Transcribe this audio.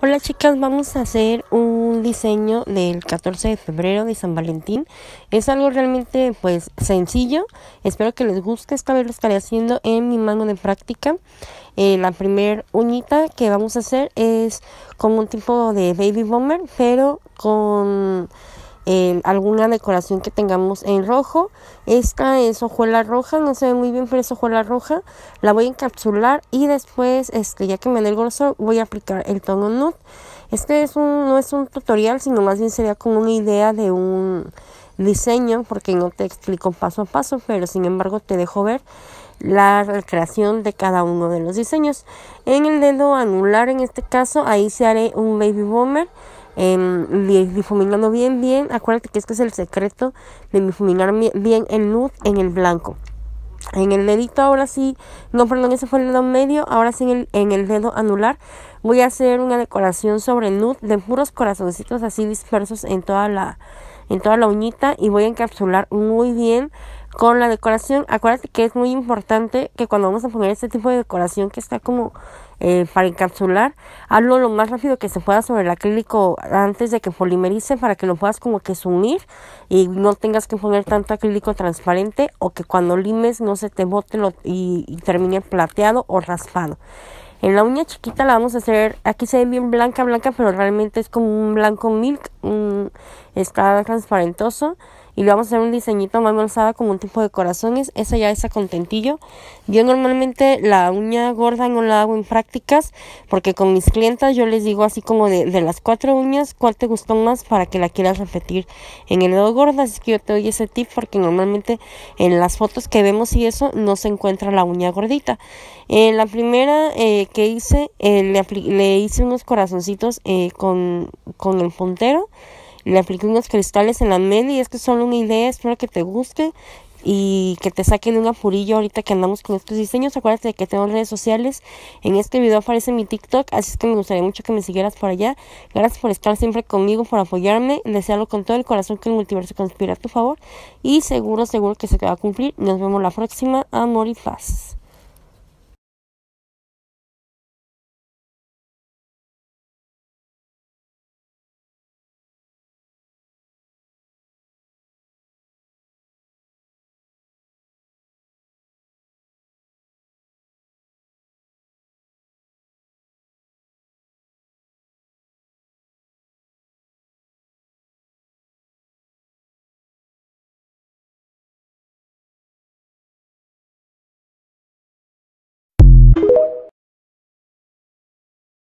Hola chicas, vamos a hacer un diseño del 14 de febrero de San Valentín. Es algo realmente pues sencillo. Espero que les guste. Esta vez lo estaré haciendo en mi mano de práctica. Eh, la primera uñita que vamos a hacer es como un tipo de baby bomber, pero con alguna decoración que tengamos en rojo. Esta es hojuela roja, no se ve muy bien, pero es hojuela roja. La voy a encapsular y después, este, ya que me dé el grosor, voy a aplicar el tono nude. Este es no es un tutorial, sino más bien sería como una idea de un diseño, porque no te explico paso a paso, pero sin embargo te dejo ver la creación de cada uno de los diseños. En el dedo anular, en este caso, ahí se haré un baby bomber difuminando bien, bien. Acuérdate que este es el secreto de difuminar bien el nude en el blanco. En el dedito ahora sí, no perdón, ese fue el dedo medio, ahora sí en el, dedo anular voy a hacer una decoración sobre el nude de puros corazoncitos así dispersos en toda la, en toda la uñita y voy a encapsular muy bien con la decoración, acuérdate que es muy importante que cuando vamos a poner este tipo de decoración que está como eh, para encapsular, hazlo lo más rápido que se pueda sobre el acrílico antes de que polimerice para que lo puedas como que sumir y no tengas que poner tanto acrílico transparente o que cuando limes no se te bote y, termine plateado o raspado. En la uña chiquita la vamos a hacer, aquí se ve bien blanca, blanca, pero realmente es como un blanco milk, un, está transparentoso y le vamos a hacer un diseñito más avanzada como un tipo de corazones. Esa ya está contentillo. Yo normalmente la uña gorda no la hago en prácticas porque con mis clientas yo les digo así como de, de las cuatro uñas, ¿cuál te gustó más para que la quieras repetir en el dedo gorda? Así que yo te doy ese tip porque normalmente en las fotos que vemos y eso no se encuentra la uña gordita. Eh, la primera eh, que hice, eh, le, le, hice unos corazoncitos con, con el puntero. Le apliqué unos cristales en la media y es que solo una idea, espero que te guste y que te saquen de un apurillo ahorita que andamos con estos diseños. Acuérdate de que tengo redes sociales. En este video aparece mi TikTok, así es que me gustaría mucho que me siguieras por allá. Gracias por estar siempre conmigo, por apoyarme. Desearlo con todo el corazón que el multiverso conspira a tu favor. Y seguro, seguro que se te va a cumplir. Nos vemos la próxima. Amor y paz.